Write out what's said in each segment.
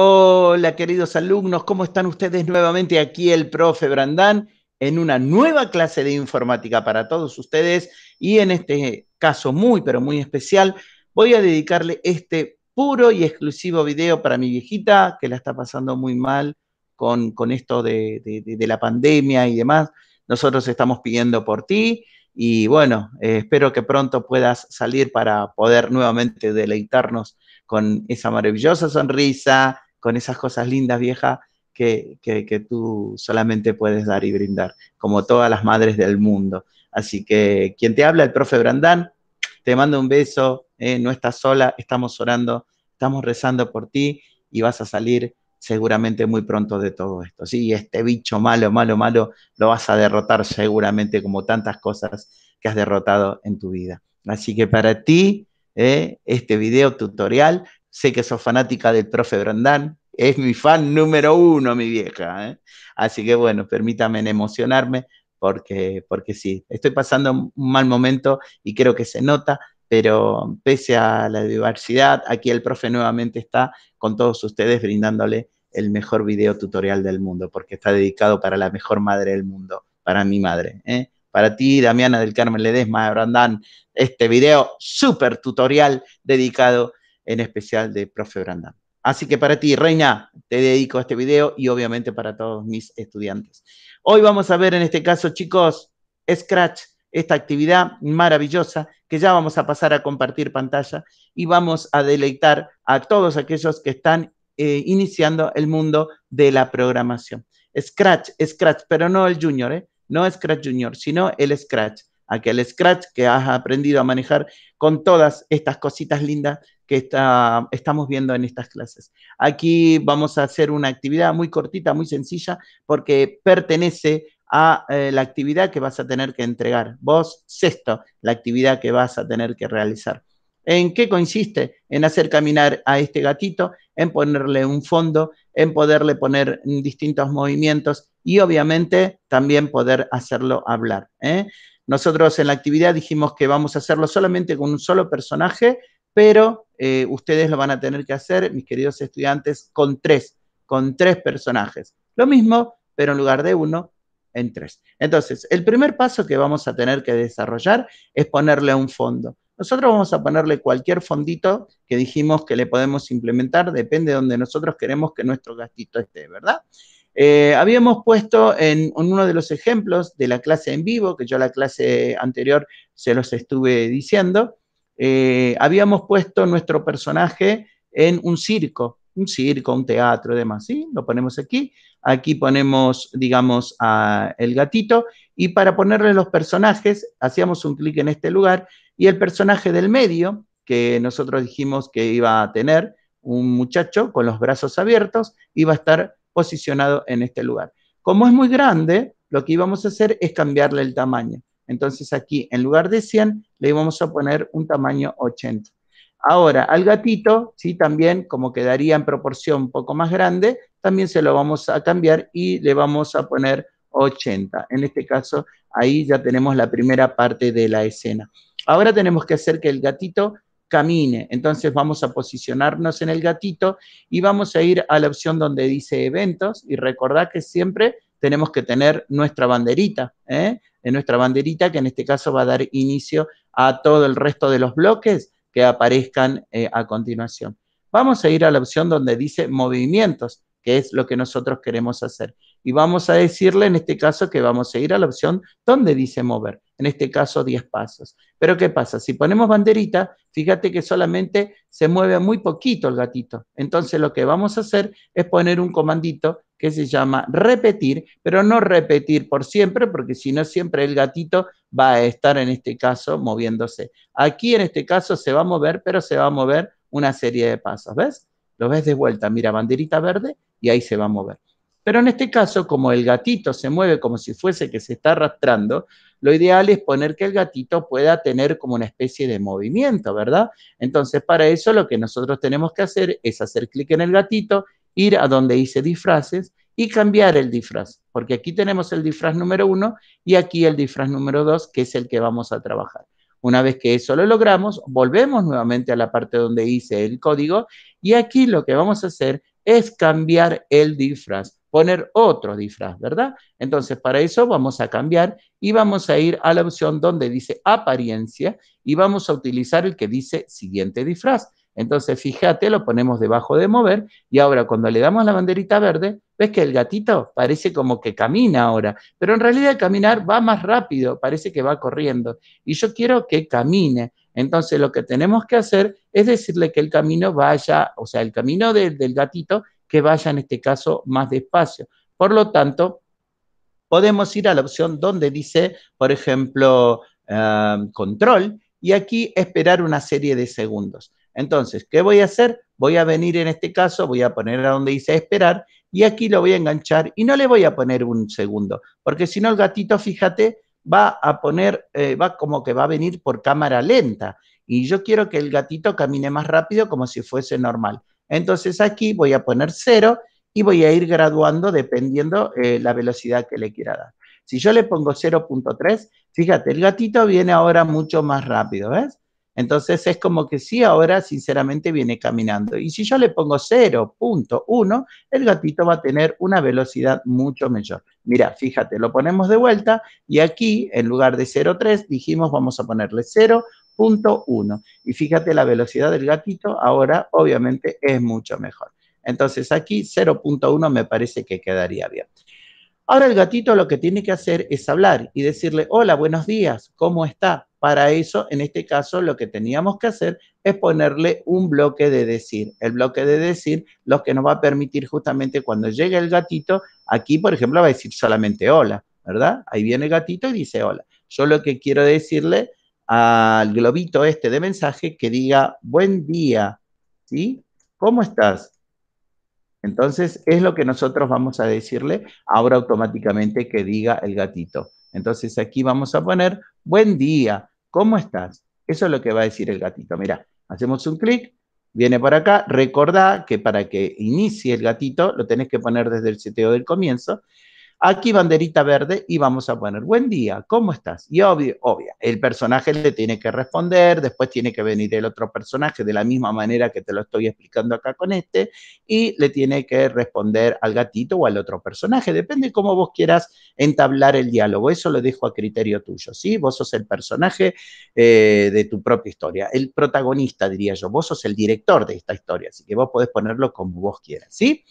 Hola queridos alumnos, ¿cómo están ustedes nuevamente? Aquí el profe Brandán en una nueva clase de informática para todos ustedes y en este caso muy pero muy especial voy a dedicarle este puro y exclusivo video para mi viejita que la está pasando muy mal con, esto de, la pandemia y demás. Nosotros estamos pidiendo por ti y bueno, eh, espero que pronto puedas salir para poder nuevamente deleitarnos con esa maravillosa sonrisa, con esas cosas lindas, viejas, que, que, tú solamente puedes dar y brindar, como todas las madres del mundo. Así que quien te habla, el profe Brandán, te mando un beso, eh, no estás sola, estamos orando, estamos rezando por ti y vas a salir seguramente muy pronto de todo esto. Sí, este bicho malo, malo, malo, lo vas a derrotar seguramente como tantas cosas que has derrotado en tu vida. Así que para ti, eh, este video tutorial sé que sos fanática del profe Brandán, es mi fan número uno, mi vieja. ¿eh? Así que bueno, permítanme emocionarme porque, porque sí, estoy pasando un mal momento y creo que se nota, pero pese a la diversidad, aquí el profe nuevamente está con todos ustedes brindándole el mejor video tutorial del mundo, porque está dedicado para la mejor madre del mundo, para mi madre. ¿eh? Para ti, Damiana del Carmen Ledesma, Brandán, este video súper tutorial dedicado en especial de Profe Brandán. Así que para ti, Reina, te dedico a este video y obviamente para todos mis estudiantes. Hoy vamos a ver en este caso, chicos, Scratch, esta actividad maravillosa que ya vamos a pasar a compartir pantalla y vamos a deleitar a todos aquellos que están eh, iniciando el mundo de la programación. Scratch, Scratch, pero no el Junior, ¿eh? no Scratch Junior, sino el Scratch aquel Scratch que has aprendido a manejar con todas estas cositas lindas que está, estamos viendo en estas clases. Aquí vamos a hacer una actividad muy cortita, muy sencilla, porque pertenece a eh, la actividad que vas a tener que entregar. Vos, sexto, la actividad que vas a tener que realizar. ¿En qué consiste? En hacer caminar a este gatito, en ponerle un fondo, en poderle poner distintos movimientos y obviamente también poder hacerlo hablar. ¿eh? Nosotros en la actividad dijimos que vamos a hacerlo solamente con un solo personaje, pero eh, ustedes lo van a tener que hacer, mis queridos estudiantes, con tres, con tres personajes. Lo mismo, pero en lugar de uno, en tres. Entonces, el primer paso que vamos a tener que desarrollar es ponerle un fondo. Nosotros vamos a ponerle cualquier fondito que dijimos que le podemos implementar, depende de donde nosotros queremos que nuestro gastito esté, ¿verdad? Eh, habíamos puesto en, uno de los ejemplos de la clase en vivo, que yo la clase anterior se los estuve diciendo, eh, habíamos puesto nuestro personaje en un circo, un circo, un teatro y demás, ¿sí? Lo ponemos aquí, aquí ponemos, digamos, a el gatito, y para ponerle los personajes, hacíamos un clic en este lugar, y el personaje del medio, que nosotros dijimos que iba a tener un muchacho con los brazos abiertos, iba a estar posicionado en este lugar. Como es muy grande, lo que íbamos a hacer es cambiarle el tamaño. Entonces aquí, en lugar de 100, le íbamos a poner un tamaño 80. Ahora, al gatito, sí, también, como quedaría en proporción un poco más grande, también se lo vamos a cambiar y le vamos a poner 80. En este caso, ahí ya tenemos la primera parte de la escena. Ahora tenemos que hacer que el gatito camine. Entonces vamos a posicionarnos en el gatito y vamos a ir a la opción donde dice eventos y recordad que siempre tenemos que tener nuestra banderita, ¿eh? en nuestra banderita que en este caso va a dar inicio a todo el resto de los bloques que aparezcan eh, a continuación. Vamos a ir a la opción donde dice movimientos, que es lo que nosotros queremos hacer y vamos a decirle en este caso que vamos a ir a la opción donde dice mover, en este caso 10 pasos. Pero ¿qué pasa? Si ponemos banderita, fíjate que solamente se mueve muy poquito el gatito. Entonces lo que vamos a hacer es poner un comandito que se llama repetir, pero no repetir por siempre, porque si no siempre el gatito va a estar en este caso moviéndose. Aquí en este caso se va a mover, pero se va a mover una serie de pasos, ¿ves? Lo ves de vuelta, mira, banderita verde y ahí se va a mover. Pero en este caso, como el gatito se mueve como si fuese que se está arrastrando, lo ideal es poner que el gatito pueda tener como una especie de movimiento, ¿verdad? Entonces, para eso lo que nosotros tenemos que hacer es hacer clic en el gatito, ir a donde dice disfraces y cambiar el disfraz, porque aquí tenemos el disfraz número uno y aquí el disfraz número dos, que es el que vamos a trabajar. Una vez que eso lo logramos, volvemos nuevamente a la parte donde hice el código y aquí lo que vamos a hacer es cambiar el disfraz poner otro disfraz, ¿verdad? Entonces, para eso vamos a cambiar y vamos a ir a la opción donde dice apariencia y vamos a utilizar el que dice siguiente disfraz. Entonces, fíjate, lo ponemos debajo de mover y ahora cuando le damos la banderita verde, ves que el gatito parece como que camina ahora, pero en realidad caminar va más rápido, parece que va corriendo y yo quiero que camine. Entonces, lo que tenemos que hacer es decirle que el camino vaya, o sea, el camino del gatito que vaya en este caso más despacio. Por lo tanto, podemos ir a la opción donde dice, por ejemplo, eh, control, y aquí esperar una serie de segundos. Entonces, ¿qué voy a hacer? Voy a venir en este caso, voy a poner a donde dice esperar y aquí lo voy a enganchar y no le voy a poner un segundo, porque si no el gatito, fíjate, va a poner, eh, va como que va a venir por cámara lenta y yo quiero que el gatito camine más rápido como si fuese normal. Entonces aquí voy a poner 0 y voy a ir graduando dependiendo eh, la velocidad que le quiera dar. Si yo le pongo 0.3, fíjate, el gatito viene ahora mucho más rápido, ¿ves? Entonces es como que sí, ahora sinceramente viene caminando. Y si yo le pongo 0.1, el gatito va a tener una velocidad mucho mayor. Mira, fíjate, lo ponemos de vuelta y aquí en lugar de 0.3 dijimos vamos a ponerle 0 uno, Y fíjate, la velocidad del gatito ahora obviamente es mucho mejor. Entonces aquí 0.1 me parece que quedaría bien. Ahora el gatito lo que tiene que hacer es hablar y decirle, hola, buenos días, ¿cómo está? Para eso, en este caso, lo que teníamos que hacer es ponerle un bloque de decir. El bloque de decir lo que nos va a permitir justamente cuando llegue el gatito, aquí, por ejemplo, va a decir solamente hola, ¿verdad? Ahí viene el gatito y dice hola. Yo lo que quiero decirle al globito este de mensaje que diga buen día, ¿sí? ¿Cómo estás? Entonces es lo que nosotros vamos a decirle ahora automáticamente que diga el gatito. Entonces aquí vamos a poner buen día, ¿cómo estás? Eso es lo que va a decir el gatito. Mira, hacemos un clic, viene para acá, recordá que para que inicie el gatito lo tenés que poner desde el seteo del comienzo Aquí banderita verde y vamos a poner, buen día, ¿cómo estás? Y obvio, obvia, el personaje le tiene que responder, después tiene que venir el otro personaje de la misma manera que te lo estoy explicando acá con este, y le tiene que responder al gatito o al otro personaje, depende cómo vos quieras entablar el diálogo, eso lo dejo a criterio tuyo, ¿sí? Vos sos el personaje eh, de tu propia historia, el protagonista diría yo, vos sos el director de esta historia, así que vos podés ponerlo como vos quieras, ¿sí?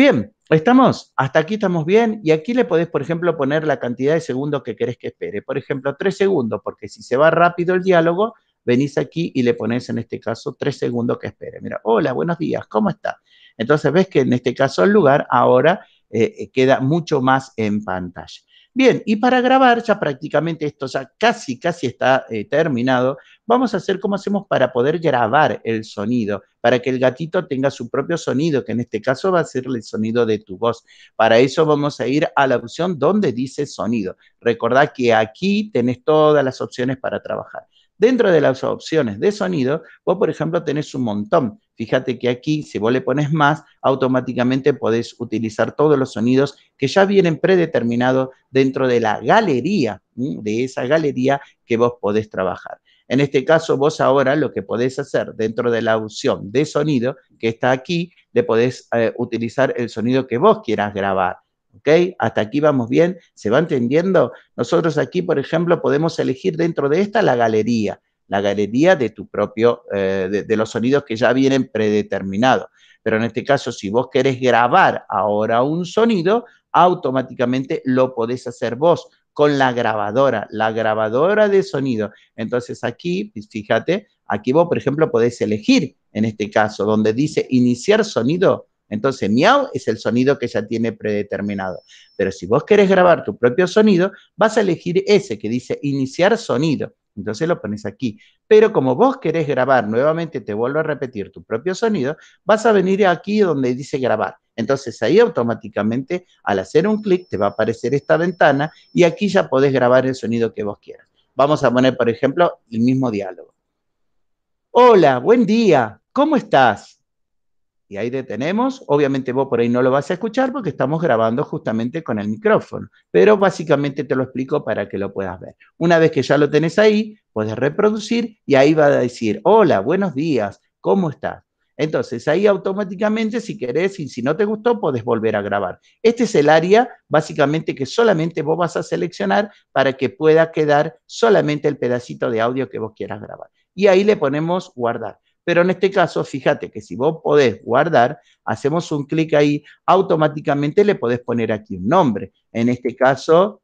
Bien, ¿estamos? Hasta aquí estamos bien. Y aquí le podés, por ejemplo, poner la cantidad de segundos que querés que espere. Por ejemplo, tres segundos, porque si se va rápido el diálogo, venís aquí y le pones en este caso tres segundos que espere. Mira, hola, buenos días, ¿cómo está? Entonces ves que en este caso el lugar ahora eh, eh, queda mucho más en pantalla. Bien, y para grabar ya prácticamente esto ya casi, casi está eh, terminado, vamos a hacer cómo hacemos para poder grabar el sonido, para que el gatito tenga su propio sonido, que en este caso va a ser el sonido de tu voz. Para eso vamos a ir a la opción donde dice sonido. Recordad que aquí tenés todas las opciones para trabajar. Dentro de las opciones de sonido, vos, por ejemplo, tenés un montón. Fíjate que aquí, si vos le pones más, automáticamente podés utilizar todos los sonidos que ya vienen predeterminados dentro de la galería, de esa galería que vos podés trabajar. En este caso, vos ahora lo que podés hacer dentro de la opción de sonido que está aquí, le podés eh, utilizar el sonido que vos quieras grabar. ¿Ok? Hasta aquí vamos bien, ¿se va entendiendo? Nosotros aquí, por ejemplo, podemos elegir dentro de esta la galería, la galería de tu propio, eh, de, los sonidos que ya vienen predeterminados. Pero en este caso, si vos querés grabar ahora un sonido, automáticamente lo podés hacer vos con la grabadora, la grabadora de sonido. Entonces aquí, fíjate, aquí vos, por ejemplo, podés elegir, en este caso, donde dice iniciar sonido, entonces, miau es el sonido que ya tiene predeterminado. Pero si vos querés grabar tu propio sonido, vas a elegir ese que dice iniciar sonido. Entonces lo pones aquí. Pero como vos querés grabar, nuevamente te vuelvo a repetir tu propio sonido, vas a venir aquí donde dice grabar. Entonces ahí automáticamente al hacer un clic te va a aparecer esta ventana y aquí ya podés grabar el sonido que vos quieras. Vamos a poner, por ejemplo, el mismo diálogo. Hola, buen día, ¿cómo estás? y ahí detenemos. Obviamente vos por ahí no lo vas a escuchar porque estamos grabando justamente con el micrófono, pero básicamente te lo explico para que lo puedas ver. Una vez que ya lo tenés ahí, puedes reproducir y ahí va a decir, hola, buenos días, ¿cómo estás? Entonces ahí automáticamente, si querés y si no te gustó, puedes volver a grabar. Este es el área básicamente que solamente vos vas a seleccionar para que pueda quedar solamente el pedacito de audio que vos quieras grabar. Y ahí le ponemos guardar. Pero en este caso, fíjate que si vos podés guardar, hacemos un clic ahí, automáticamente le podés poner aquí un nombre. En este caso,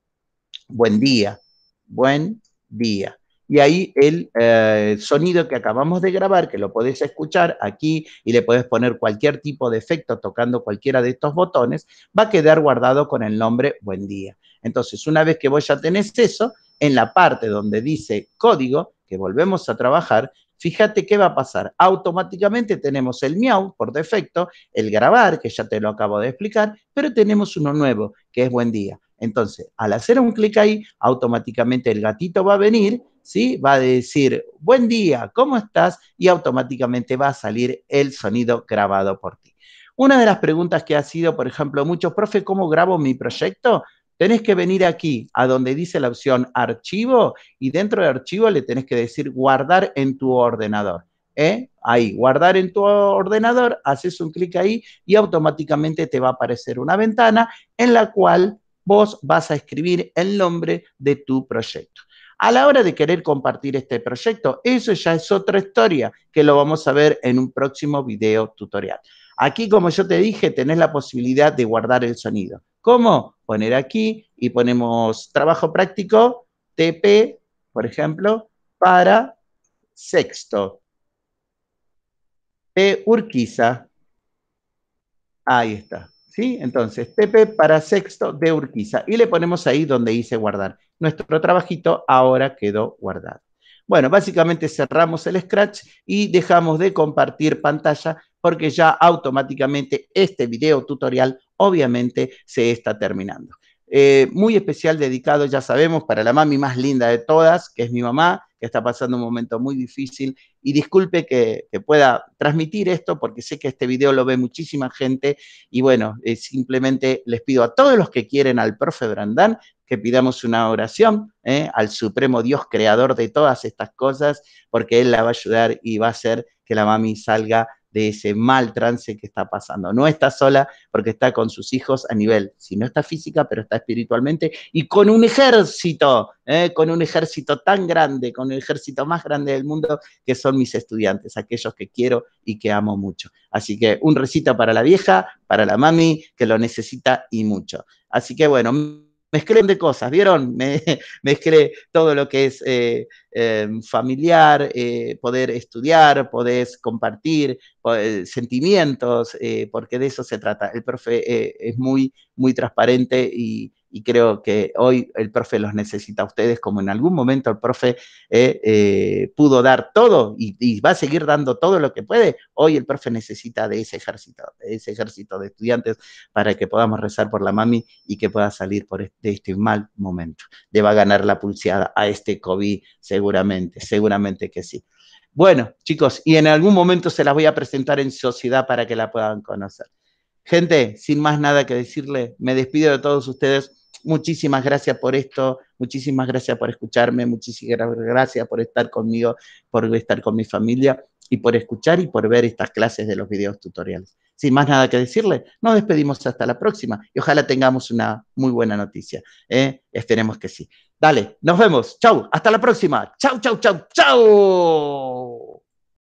buen día, buen día. Y ahí el eh, sonido que acabamos de grabar, que lo podés escuchar aquí y le podés poner cualquier tipo de efecto tocando cualquiera de estos botones, va a quedar guardado con el nombre Buen Día. Entonces, una vez que vos ya tenés eso, en la parte donde dice código, que volvemos a trabajar, fíjate qué va a pasar. Automáticamente tenemos el miau por defecto, el grabar, que ya te lo acabo de explicar, pero tenemos uno nuevo, que es buen día. Entonces, al hacer un clic ahí, automáticamente el gatito va a venir, ¿sí? Va a decir, buen día, ¿cómo estás? Y automáticamente va a salir el sonido grabado por ti. Una de las preguntas que ha sido, por ejemplo, muchos, profe, ¿cómo grabo mi proyecto? Tenés que venir aquí a donde dice la opción archivo y dentro de archivo le tenés que decir guardar en tu ordenador. ¿eh? Ahí, guardar en tu ordenador, haces un clic ahí y automáticamente te va a aparecer una ventana en la cual vos vas a escribir el nombre de tu proyecto. A la hora de querer compartir este proyecto, eso ya es otra historia que lo vamos a ver en un próximo video tutorial. Aquí, como yo te dije, tenés la posibilidad de guardar el sonido. ¿Cómo? Poner aquí y ponemos trabajo práctico, TP, por ejemplo, para sexto. de Urquiza. Ahí está. ¿Sí? Entonces, TP para sexto de Urquiza. Y le ponemos ahí donde dice guardar. Nuestro trabajito ahora quedó guardado. Bueno, básicamente cerramos el Scratch y dejamos de compartir pantalla porque ya automáticamente este video tutorial obviamente se está terminando. Eh, muy especial dedicado, ya sabemos, para la mami más linda de todas, que es mi mamá, que está pasando un momento muy difícil. Y disculpe que, pueda transmitir esto, porque sé que este video lo ve muchísima gente. Y bueno, eh, simplemente les pido a todos los que quieren al profe Brandán que pidamos una oración eh, al Supremo Dios Creador de todas estas cosas, porque Él la va a ayudar y va a hacer que la mami salga de ese mal trance que está pasando. No está sola porque está con sus hijos a nivel, si no está física, pero está espiritualmente y con un ejército, ¿eh? con un ejército tan grande, con el ejército más grande del mundo, que son mis estudiantes, aquellos que quiero y que amo mucho. Así que un recito para la vieja, para la mami, que lo necesita y mucho. Así que bueno mezclé de cosas, ¿vieron? Me, mezclé todo lo que es eh, em, familiar, eh, poder estudiar, poder compartir eh, sentimientos, porque de eso se trata. El profe es muy, muy transparente y, y creo que hoy el profe los necesita a ustedes como en algún momento el profe eh, eh, pudo dar todo y, va a seguir dando todo lo que puede. Hoy el profe necesita de ese ejército, de ese ejército de estudiantes para que podamos rezar por la mami y que pueda salir por de este mal momento. Le va a ganar la pulseada a este COVID seguramente, seguramente que sí. Bueno, chicos, y en algún momento se las voy a presentar en sociedad para que la puedan conocer. Gente, sin más nada que decirle, me despido de todos ustedes muchísimas gracias por esto, muchísimas gracias por escucharme, muchísimas gracias por estar conmigo, por estar con mi familia y por escuchar y por ver estas clases de los videos tutoriales. Sin más nada que decirle, nos despedimos hasta la próxima y ojalá tengamos una muy buena noticia. ¿eh? Esperemos que sí. Dale, nos vemos. Chau, hasta la próxima. Chau, chau, chau, chau.